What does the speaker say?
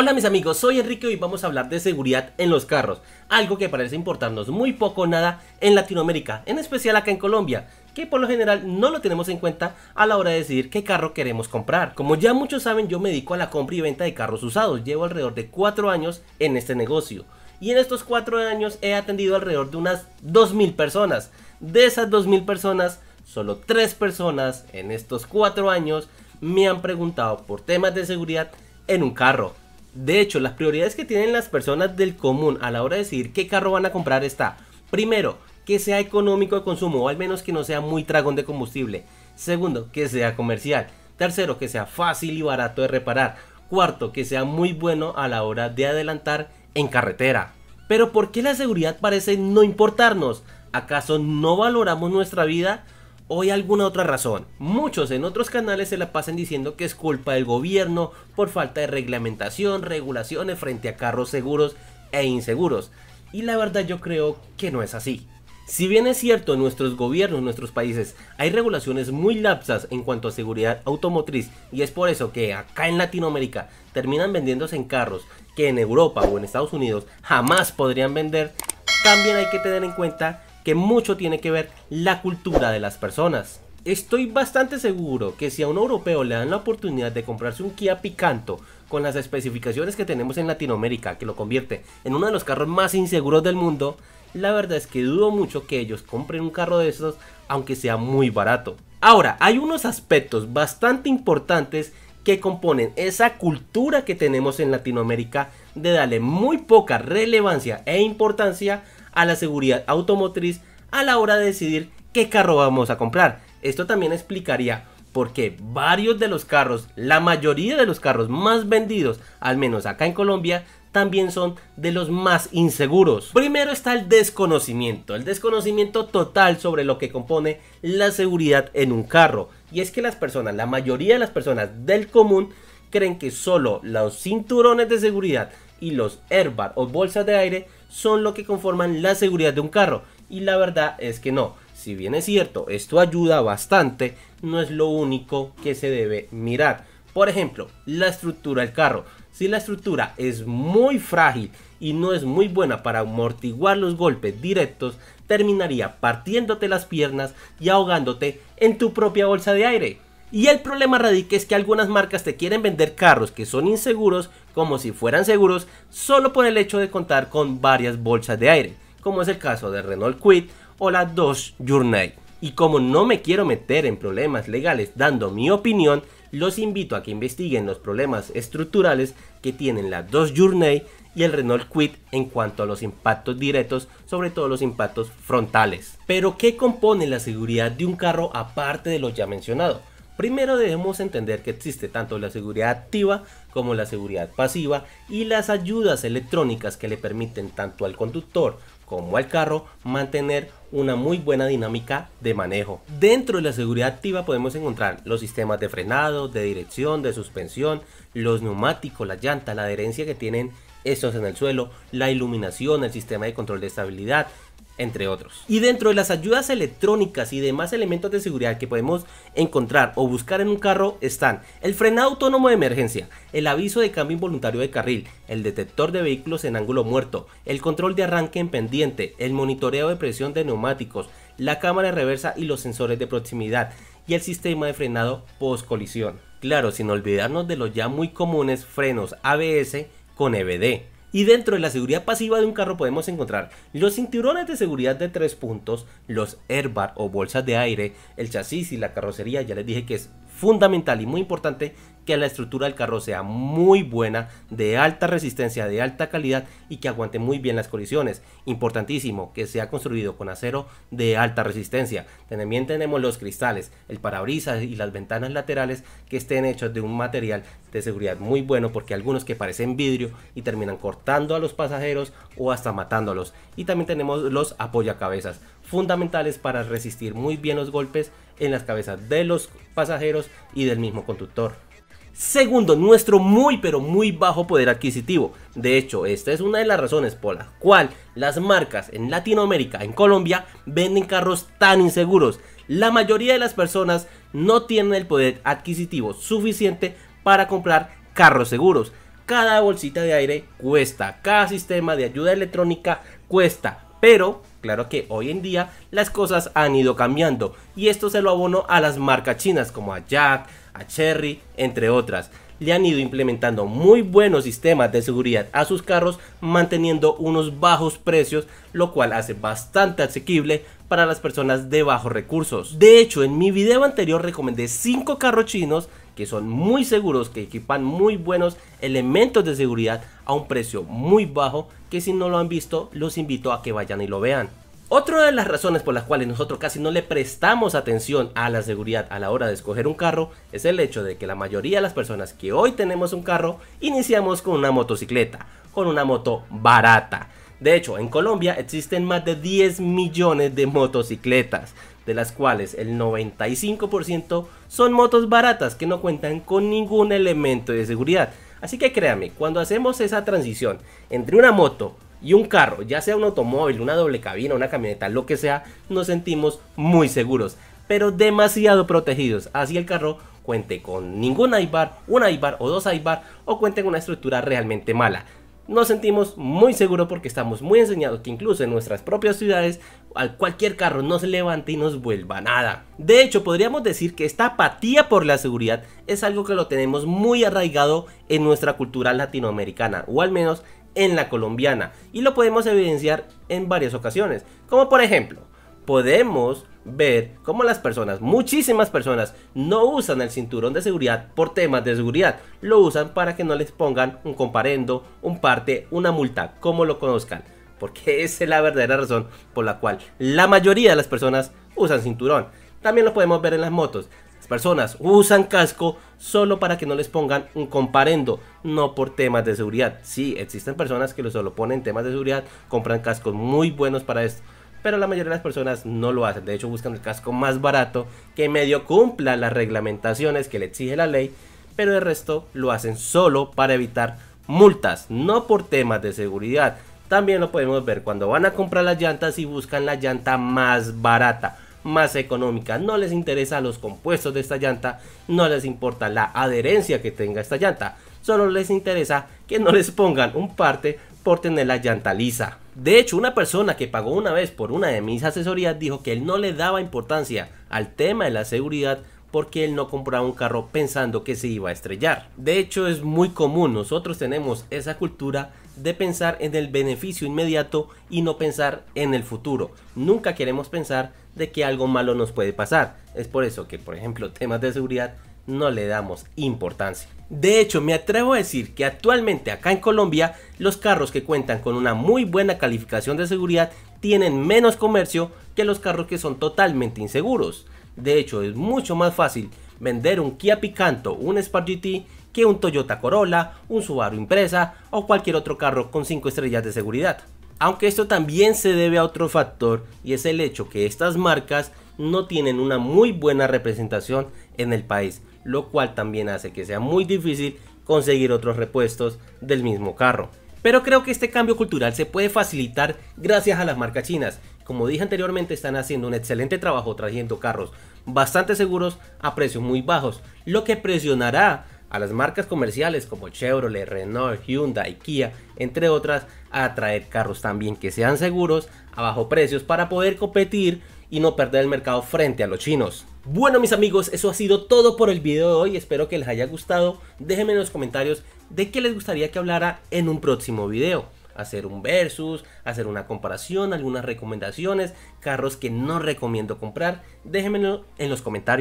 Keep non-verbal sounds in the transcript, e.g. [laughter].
Hola mis amigos, soy Enrique y vamos a hablar de seguridad en los carros, algo que parece importarnos muy poco o nada en Latinoamérica, en especial acá en Colombia, que por lo general no lo tenemos en cuenta a la hora de decidir qué carro queremos comprar. Como ya muchos saben, yo me dedico a la compra y venta de carros usados, llevo alrededor de 4 años en este negocio. Y en estos 4 años he atendido alrededor de unas 2.000 personas. De esas 2.000 personas, solo 3 personas en estos 4 años me han preguntado por temas de seguridad en un carro. De hecho, las prioridades que tienen las personas del común a la hora de decidir qué carro van a comprar está, primero, que sea económico de consumo o al menos que no sea muy tragón de combustible. Segundo, que sea comercial. Tercero, que sea fácil y barato de reparar. Cuarto, que sea muy bueno a la hora de adelantar en carretera. Pero ¿por qué la seguridad parece no importarnos? ¿Acaso no valoramos nuestra vida? o hay alguna otra razón. Muchos en otros canales se la pasan diciendo que es culpa del gobierno por falta de reglamentación, regulaciones frente a carros seguros e inseguros. Y la verdad yo creo que no es así. Si bien es cierto, en nuestros gobiernos, en nuestros países, hay regulaciones muy lapsas en cuanto a seguridad automotriz y es por eso que acá en Latinoamérica terminan vendiéndose en carros que en Europa o en Estados Unidos jamás podrían vender, también hay que tener en cuenta que mucho tiene que ver la cultura de las personas. Estoy bastante seguro que si a un europeo le dan la oportunidad de comprarse un Kia Picanto con las especificaciones que tenemos en Latinoamérica, que lo convierte en uno de los carros más inseguros del mundo, la verdad es que dudo mucho que ellos compren un carro de esos, aunque sea muy barato. Ahora, hay unos aspectos bastante importantes que componen esa cultura que tenemos en Latinoamérica de darle muy poca relevancia e importancia a la seguridad automotriz a la hora de decidir qué carro vamos a comprar. Esto también explicaría por qué varios de los carros, la mayoría de los carros más vendidos, al menos acá en Colombia, también son de los más inseguros. Primero está el desconocimiento, el desconocimiento total sobre lo que compone la seguridad en un carro. Y es que las personas, la mayoría de las personas del común, creen que solo los cinturones de seguridad y los airbags o bolsas de aire son lo que conforman la seguridad de un carro y la verdad es que no. Si bien es cierto, esto ayuda bastante, no es lo único que se debe mirar. Por ejemplo, la estructura del carro. Si la estructura es muy frágil y no es muy buena para amortiguar los golpes directos, terminaría partiéndote las piernas y ahogándote en tu propia bolsa de aire. Y el problema radica es que algunas marcas te quieren vender carros que son inseguros como si fueran seguros solo por el hecho de contar con varias bolsas de aire, como es el caso de Renault Quid o la Dodge Journey. Y como no me quiero meter en problemas legales dando mi opinión, los invito a que investiguen los problemas estructurales que tienen la Dodge Journey y el Renault Quid en cuanto a los impactos directos, sobre todo los impactos frontales. Pero ¿qué compone la seguridad de un carro aparte de lo ya mencionado? Primero debemos entender que existe tanto la seguridad activa como la seguridad pasiva y las ayudas electrónicas que le permiten tanto al conductor como al carro mantener una muy buena dinámica de manejo. Dentro de la seguridad activa podemos encontrar los sistemas de frenado, de dirección, de suspensión, los neumáticos, la llanta, la adherencia que tienen estos en el suelo, la iluminación, el sistema de control de estabilidad, entre otros. Y dentro de las ayudas electrónicas y demás elementos de seguridad que podemos encontrar o buscar en un carro están el frenado autónomo de emergencia, el aviso de cambio involuntario de carril, el detector de vehículos en ángulo muerto, el control de arranque en pendiente, el monitoreo de presión de neumáticos, la cámara de reversa y los sensores de proximidad y el sistema de frenado post colisión. Claro, sin olvidarnos de los ya muy comunes frenos ABS con EBD y dentro de la seguridad pasiva de un carro podemos encontrar los cinturones de seguridad de tres puntos, los airbags o bolsas de aire, el chasis y la carrocería, ya les dije que es fundamental y muy importante que la estructura del carro sea muy buena, de alta resistencia, de alta calidad y que aguante muy bien las colisiones. Importantísimo que sea construido con acero de alta resistencia. También tenemos los cristales, el parabrisas y las ventanas laterales que estén hechos de un material de seguridad muy bueno porque algunos que parecen vidrio y terminan cortando a los pasajeros o hasta matándolos. Y también tenemos los apoyacabezas fundamentales para resistir muy bien los golpes en las cabezas de los pasajeros y del mismo conductor. Segundo, nuestro muy pero muy bajo poder adquisitivo. De hecho, esta es una de las razones por la cual las marcas en Latinoamérica, en Colombia, venden carros tan inseguros. La mayoría de las personas no tienen el poder adquisitivo suficiente para comprar carros seguros. Cada bolsita de aire cuesta, cada sistema de ayuda electrónica cuesta, pero Claro que hoy en día las cosas han ido cambiando y esto se lo abono a las marcas chinas como a Jack, a Cherry, entre otras. Le han ido implementando muy buenos sistemas de seguridad a sus carros manteniendo unos bajos precios, lo cual hace bastante asequible para las personas de bajos recursos. De hecho, en mi video anterior recomendé 5 carros chinos que son muy seguros, que equipan muy buenos elementos de seguridad a un precio muy bajo que si no lo han visto, los invito a que vayan y lo vean. Otra de las razones por las cuales nosotros casi no le prestamos atención a la seguridad a la hora de escoger un carro es el hecho de que la mayoría de las personas que hoy tenemos un carro iniciamos con una motocicleta, con una moto barata. De hecho, en Colombia existen más de 10 millones de motocicletas, de las cuales el 95% son motos baratas que no cuentan con ningún elemento de seguridad. Así que créanme, cuando hacemos esa transición entre una moto y un carro, ya sea un automóvil, una doble cabina, una camioneta, lo que sea, nos sentimos muy seguros, pero demasiado protegidos. Así el carro cuente con ningún iBar, un iBar o dos iBar o cuente con una estructura realmente mala nos sentimos muy seguros porque estamos muy enseñados que incluso en nuestras propias ciudades al cualquier carro no se levante y nos vuelva nada. De hecho, podríamos decir que esta apatía por la seguridad es algo que lo tenemos muy arraigado en nuestra cultura latinoamericana, o al menos en la colombiana, y lo podemos evidenciar en varias ocasiones, como por ejemplo, podemos ver cómo las personas, muchísimas personas, no usan el cinturón de seguridad por temas de seguridad. Lo usan para que no les pongan un comparendo, un parte, una multa, como lo conozcan. Porque [laughs] esa es la verdadera razón por la cual la mayoría de las personas usan cinturón. También lo podemos ver en las motos. Las personas usan casco solo para que no les pongan un comparendo, no por temas de seguridad. Sí, existen personas que lo solo ponen en temas de seguridad, compran cascos muy buenos para esto pero la mayoría de las personas no lo hacen. De hecho, buscan el casco más barato que medio cumpla las reglamentaciones que le exige la ley, pero el resto lo hacen solo para evitar multas, no por temas de seguridad. También lo podemos ver cuando van a comprar las llantas y buscan la llanta más barata, más económica. No les interesa los compuestos de esta llanta, no les importa la adherencia que tenga esta llanta, solo les interesa que no les pongan un parte por tener la llanta lisa. De hecho, una persona que pagó una vez por una de mis asesorías dijo que él no le daba importancia al tema de la seguridad porque él no compraba un carro pensando que se iba a estrellar. De hecho, es muy común, nosotros tenemos esa cultura de pensar en el beneficio inmediato y no pensar en el futuro. Nunca queremos pensar de que algo malo nos puede pasar. Es por eso que, por ejemplo, temas de seguridad no le damos importancia. De hecho, me atrevo a decir que actualmente acá en Colombia los carros que cuentan con una muy buena calificación de seguridad tienen menos comercio que los carros que son totalmente inseguros. De hecho, es mucho más fácil vender un Kia Picanto, un Spark GT, que un Toyota Corolla, un Subaru Impresa o cualquier otro carro con 5 estrellas de seguridad. Aunque esto también se debe a otro factor y es el hecho que estas marcas no tienen una muy buena representación en el país lo cual también hace que sea muy difícil conseguir otros repuestos del mismo carro. Pero creo que este cambio cultural se puede facilitar gracias a las marcas chinas. Como dije anteriormente, están haciendo un excelente trabajo trayendo carros bastante seguros a precios muy bajos, lo que presionará a las marcas comerciales como Chevrolet, Renault, Hyundai, Kia, entre otras, a traer carros también que sean seguros a bajo precios para poder competir y no perder el mercado frente a los chinos. Bueno mis amigos, eso ha sido todo por el video de hoy, espero que les haya gustado, déjenme en los comentarios de qué les gustaría que hablara en un próximo video hacer un versus, hacer una comparación, algunas recomendaciones, carros que no recomiendo comprar, déjenmelo en los comentarios.